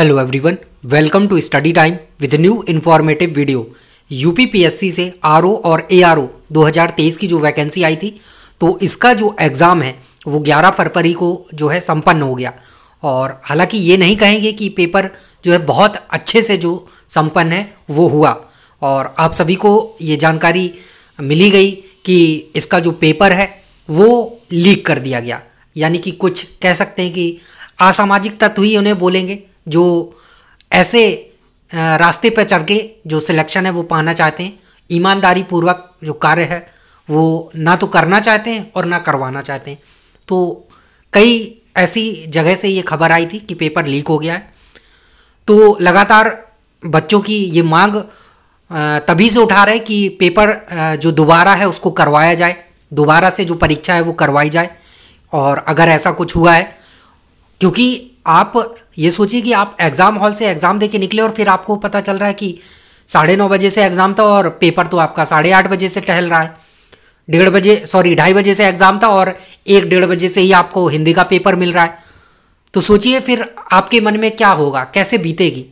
hello everyone welcome to study time with new informative video UPPSC से RO और ARO 2023 की जो vacancy आई थी तो इसका जो एग्ज़ाम है वो 11 फरवरी को जो है संपन्न हो गया और हालांकि ये नहीं कहेंगे कि पेपर जो है बहुत अच्छे से जो संपन्न है वो हुआ और आप सभी को ये जानकारी मिली गई कि इसका जो पेपर है वो लीक कर दिया गया यानी कि कुछ कह सकते हैं कि असामाजिक तत्व ही उन्हें बोलेंगे जो ऐसे रास्ते पर चढ़ के जो सिलेक्शन है वो पाना चाहते हैं ईमानदारी पूर्वक जो कार्य है वो ना तो करना चाहते हैं और ना करवाना चाहते हैं तो कई ऐसी जगह से ये खबर आई थी कि पेपर लीक हो गया है तो लगातार बच्चों की ये मांग तभी से उठा रहे कि पेपर जो दोबारा है उसको करवाया जाए दोबारा से जो परीक्षा है वो करवाई जाए और अगर ऐसा कुछ हुआ है क्योंकि आप ये सोचिए कि आप एग्ज़ाम हॉल से एग्ज़ाम दे निकले और फिर आपको पता चल रहा है कि साढ़े नौ बजे से एग्ज़ाम था और पेपर तो आपका साढ़े आठ बजे से टहल रहा है डेढ़ बजे सॉरी ढाई बजे से एग्ज़ाम था और एक डेढ़ बजे से ही आपको हिंदी का पेपर मिल रहा है तो सोचिए फिर आपके मन में क्या होगा कैसे बीतेगी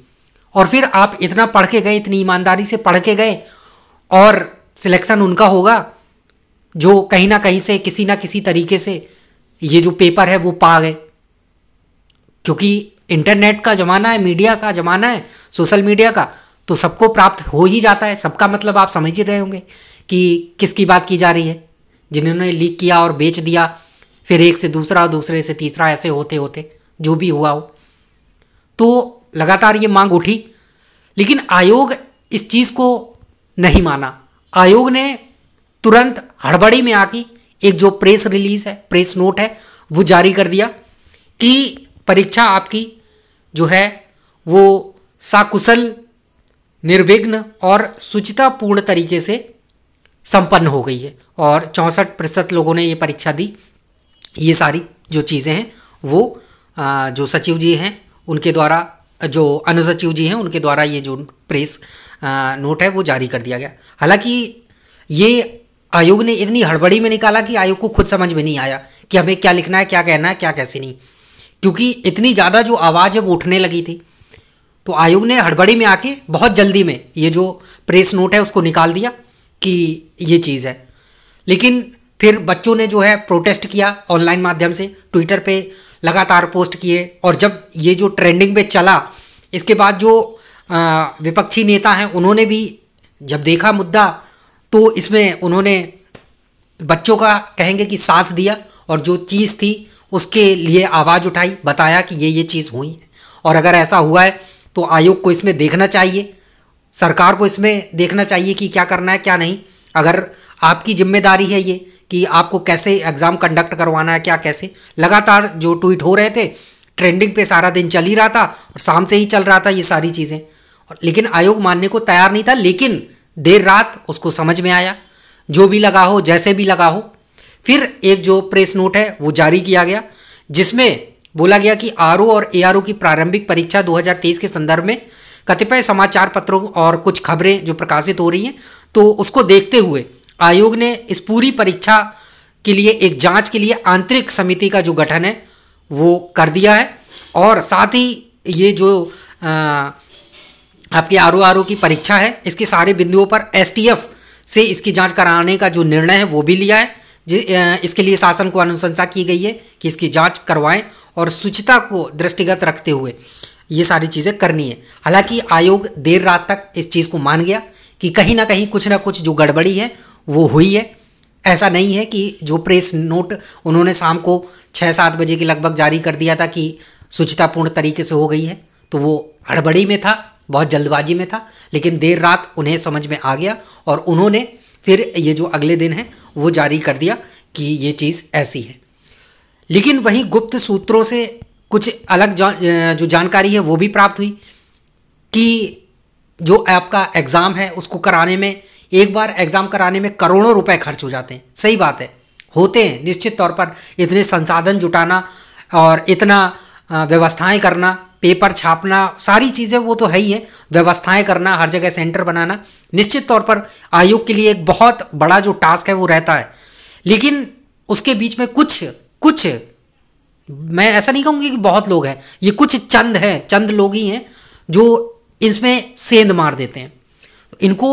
और फिर आप इतना पढ़ के गए इतनी ईमानदारी से पढ़ के गए और सिलेक्शन उनका होगा जो कहीं ना कहीं से किसी ना किसी तरीके से ये जो पेपर है वो पा गए क्योंकि इंटरनेट का ज़माना है मीडिया का ज़माना है सोशल मीडिया का तो सबको प्राप्त हो ही जाता है सबका मतलब आप समझ ही रहे होंगे कि किसकी बात की जा रही है जिन्होंने लीक किया और बेच दिया फिर एक से दूसरा और दूसरे से तीसरा ऐसे होते होते जो भी हुआ हो तो लगातार ये मांग उठी लेकिन आयोग इस चीज़ को नहीं माना आयोग ने तुरंत हड़बड़ी में आकी एक जो प्रेस रिलीज है प्रेस नोट है वो जारी कर दिया कि परीक्षा आपकी जो है वो साकुशल निर्विघ्न और सुचितापूर्ण तरीके से संपन्न हो गई है और चौंसठ प्रतिशत लोगों ने ये परीक्षा दी ये सारी जो चीज़ें हैं वो जो सचिव जी हैं उनके द्वारा जो अनुसचिव जी हैं उनके द्वारा ये जो प्रेस नोट है वो जारी कर दिया गया हालांकि ये आयोग ने इतनी हड़बड़ी में निकाला कि आयोग को खुद समझ में नहीं आया कि हमें क्या लिखना है क्या कहना है क्या कैसे नहीं क्योंकि इतनी ज़्यादा जो आवाज़ है वो उठने लगी थी तो आयोग ने हड़बड़ी में आके बहुत जल्दी में ये जो प्रेस नोट है उसको निकाल दिया कि ये चीज़ है लेकिन फिर बच्चों ने जो है प्रोटेस्ट किया ऑनलाइन माध्यम से ट्विटर पे लगातार पोस्ट किए और जब ये जो ट्रेंडिंग पे चला इसके बाद जो विपक्षी नेता हैं उन्होंने भी जब देखा मुद्दा तो इसमें उन्होंने बच्चों का कहेंगे कि साथ दिया और जो चीज़ थी उसके लिए आवाज़ उठाई बताया कि ये ये चीज़ हुई है और अगर ऐसा हुआ है तो आयोग को इसमें देखना चाहिए सरकार को इसमें देखना चाहिए कि क्या करना है क्या नहीं अगर आपकी जिम्मेदारी है ये कि आपको कैसे एग्ज़ाम कंडक्ट करवाना है क्या कैसे लगातार जो ट्वीट हो रहे थे ट्रेंडिंग पे सारा दिन चल ही रहा था और शाम से ही चल रहा था ये सारी चीज़ें लेकिन आयोग मानने को तैयार नहीं था लेकिन देर रात उसको समझ में आया जो भी लगा हो जैसे भी लगा हो फिर एक जो प्रेस नोट है वो जारी किया गया जिसमें बोला गया कि आर और ए की प्रारंभिक परीक्षा 2023 के संदर्भ में कतिपय समाचार पत्रों और कुछ खबरें जो प्रकाशित हो रही हैं तो उसको देखते हुए आयोग ने इस पूरी परीक्षा के लिए एक जांच के लिए आंतरिक समिति का जो गठन है वो कर दिया है और साथ ही ये जो आ, आपके आर ओ की परीक्षा है इसके सारे बिंदुओं पर एस से इसकी जांच कराने का जो निर्णय है वो भी लिया है इसके लिए शासन को अनुशंसा की गई है कि इसकी जांच करवाएं और शुचिता को दृष्टिगत रखते हुए ये सारी चीज़ें करनी है हालांकि आयोग देर रात तक इस चीज़ को मान गया कि कहीं ना कहीं कुछ ना कुछ जो गड़बड़ी है वो हुई है ऐसा नहीं है कि जो प्रेस नोट उन्होंने शाम को छः सात बजे के लगभग जारी कर दिया था कि स्वच्छतापूर्ण तरीके से हो गई है तो वो हड़बड़ी में था बहुत जल्दबाजी में था लेकिन देर रात उन्हें समझ में आ गया और उन्होंने फिर ये जो अगले दिन है वो जारी कर दिया कि ये चीज़ ऐसी है लेकिन वहीं गुप्त सूत्रों से कुछ अलग जा, जो जानकारी है वो भी प्राप्त हुई कि जो आपका एग्ज़ाम है उसको कराने में एक बार एग्ज़ाम कराने में करोड़ों रुपए खर्च हो जाते हैं सही बात है होते हैं निश्चित तौर पर इतने संसाधन जुटाना और इतना व्यवस्थाएं करना पेपर छापना सारी चीज़ें वो तो है ही है व्यवस्थाएं करना हर जगह सेंटर बनाना निश्चित तौर पर आयोग के लिए एक बहुत बड़ा जो टास्क है वो रहता है लेकिन उसके बीच में कुछ कुछ मैं ऐसा नहीं कहूँगी कि बहुत लोग हैं ये कुछ चंद हैं चंद लोग ही हैं जो इसमें सेंध मार देते हैं इनको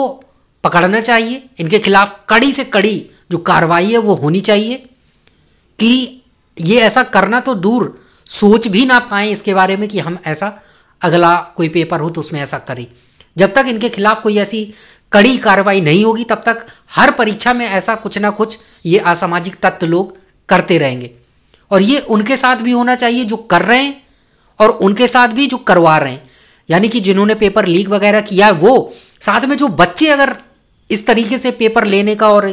पकड़ना चाहिए इनके खिलाफ कड़ी से कड़ी जो कार्रवाई है वो होनी चाहिए कि ये ऐसा करना तो दूर सोच भी ना पाएं इसके बारे में कि हम ऐसा अगला कोई पेपर हो तो उसमें ऐसा करें जब तक इनके खिलाफ कोई ऐसी कड़ी कार्रवाई नहीं होगी तब तक हर परीक्षा में ऐसा कुछ ना कुछ ये असामाजिक तत्व लोग करते रहेंगे और ये उनके साथ भी होना चाहिए जो कर रहे हैं और उनके साथ भी जो करवा रहे हैं यानी कि जिन्होंने पेपर लीक वगैरह किया है वो साथ में जो बच्चे अगर इस तरीके से पेपर लेने का और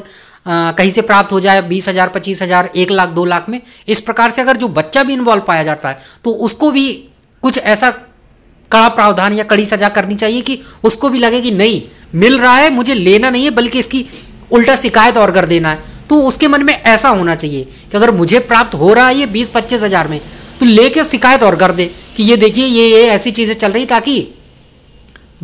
कहीं से प्राप्त हो जाए बीस हज़ार पच्चीस हज़ार एक लाख दो लाख में इस प्रकार से अगर जो बच्चा भी इन्वॉल्व पाया जाता है तो उसको भी कुछ ऐसा कड़ा प्रावधान या कड़ी सजा करनी चाहिए कि उसको भी लगे कि नहीं मिल रहा है मुझे लेना नहीं है बल्कि इसकी उल्टा शिकायत और कर देना है तो उसके मन में ऐसा होना चाहिए कि अगर मुझे प्राप्त हो रहा है ये बीस पच्चीस हज़ार में तो लेके शिकायत और कर दे कि ये देखिए ये ये ऐसी चीज़ें चल रही ताकि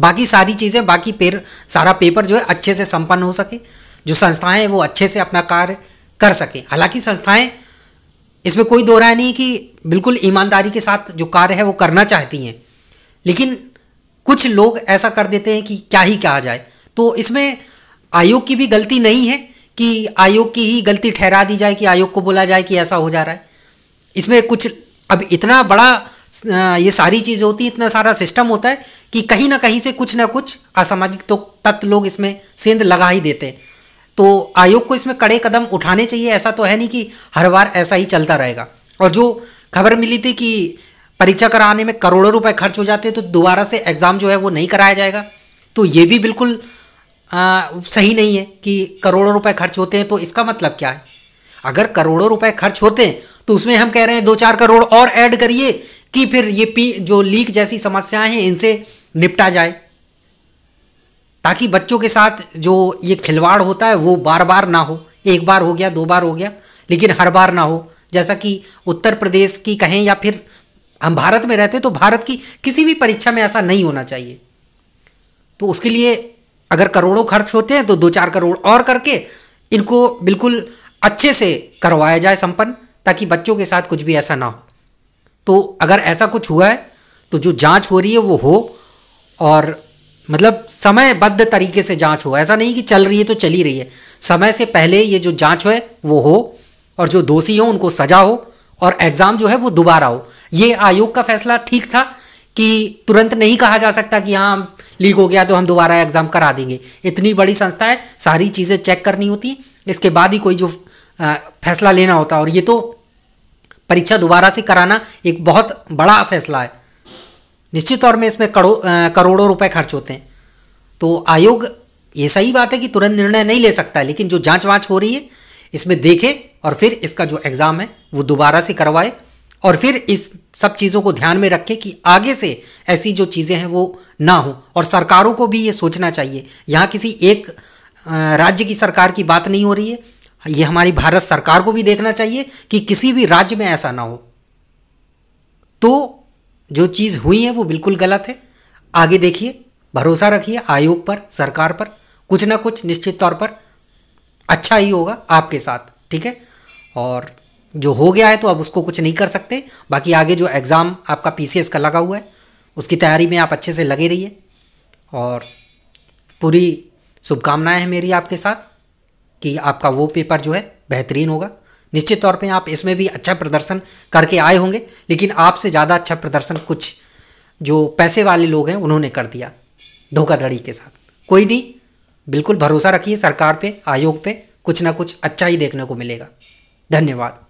बाकी सारी चीज़ें बाकी पेर सारा पेपर जो है अच्छे से संपन्न हो सके जो संस्थाएं वो अच्छे से अपना कार्य कर सकें हालांकि संस्थाएं इसमें कोई दो राय नहीं कि बिल्कुल ईमानदारी के साथ जो कार्य है वो करना चाहती हैं लेकिन कुछ लोग ऐसा कर देते हैं कि क्या ही कहा जाए तो इसमें आयोग की भी गलती नहीं है कि आयोग की ही गलती ठहरा दी जाए कि आयोग को बोला जाए कि ऐसा हो जा रहा है इसमें कुछ अब इतना बड़ा ये सारी चीज़ होती है इतना सारा सिस्टम होता है कि कहीं ना कहीं से कुछ ना कुछ असामाजिक तो तत्व लोग इसमें सेंध लगा ही देते हैं तो आयोग को इसमें कड़े कदम उठाने चाहिए ऐसा तो है नहीं कि हर बार ऐसा ही चलता रहेगा और जो खबर मिली थी कि परीक्षा कराने में करोड़ों रुपए खर्च हो जाते हैं तो दोबारा से एग्ज़ाम जो है वो नहीं कराया जाएगा तो ये भी बिल्कुल आ, सही नहीं है कि करोड़ों रुपए खर्च होते हैं तो इसका मतलब क्या है अगर करोड़ों रुपए खर्च होते हैं तो उसमें हम कह रहे हैं दो चार करोड़ और ऐड करिए कि फिर ये पी जो लीक जैसी समस्याएं हैं इनसे निपटा जाए ताकि बच्चों के साथ जो ये खिलवाड़ होता है वो बार बार ना हो एक बार हो गया दो बार हो गया लेकिन हर बार ना हो जैसा कि उत्तर प्रदेश की कहें या फिर हम भारत में रहते तो भारत की किसी भी परीक्षा में ऐसा नहीं होना चाहिए तो उसके लिए अगर करोड़ों खर्च होते हैं तो दो चार करोड़ और करके इनको बिल्कुल अच्छे से करवाया जाए संपन्न ताकि बच्चों के साथ कुछ भी ऐसा ना हो तो अगर ऐसा कुछ हुआ है तो जो जांच हो रही है वो हो और मतलब समयबद्ध तरीके से जांच हो ऐसा नहीं कि चल रही है तो चली रही है समय से पहले ये जो जांच हो वो हो और जो दोषी हो उनको सजा हो और एग्ज़ाम जो है वो दोबारा हो ये आयोग का फैसला ठीक था कि तुरंत नहीं कहा जा सकता कि हाँ लीक हो गया तो हम दोबारा एग्ज़ाम करा देंगे इतनी बड़ी संस्था है सारी चीज़ें चेक करनी होती इसके बाद ही कोई जो फैसला लेना होता और ये तो परीक्षा दोबारा से कराना एक बहुत बड़ा फैसला है निश्चित तौर में इसमें करो, करोड़ों रुपए खर्च होते हैं तो आयोग ये सही बात है कि तुरंत निर्णय नहीं ले सकता है लेकिन जो जांच वाँच हो रही है इसमें देखें और फिर इसका जो एग्ज़ाम है वो दोबारा से करवाए और फिर इस सब चीज़ों को ध्यान में रखें कि आगे से ऐसी जो चीज़ें हैं वो ना हो और सरकारों को भी ये सोचना चाहिए यहाँ किसी एक राज्य की सरकार की बात नहीं हो रही है ये हमारी भारत सरकार को भी देखना चाहिए कि किसी भी राज्य में ऐसा ना हो तो जो चीज़ हुई है वो बिल्कुल गलत है आगे देखिए भरोसा रखिए आयोग पर सरकार पर कुछ ना कुछ निश्चित तौर पर अच्छा ही होगा आपके साथ ठीक है और जो हो गया है तो अब उसको कुछ नहीं कर सकते बाकी आगे जो एग्ज़ाम आपका पी का लगा हुआ है उसकी तैयारी में आप अच्छे से लगे रहिए और पूरी शुभकामनाएं हैं मेरी आपके साथ कि आपका वो पेपर जो है बेहतरीन होगा निश्चित तौर पे आप इसमें भी अच्छा प्रदर्शन करके आए होंगे लेकिन आपसे ज़्यादा अच्छा प्रदर्शन कुछ जो पैसे वाले लोग हैं उन्होंने कर दिया धोखाधड़ी के साथ कोई नहीं बिल्कुल भरोसा रखिए सरकार पे आयोग पे कुछ ना कुछ अच्छा ही देखने को मिलेगा धन्यवाद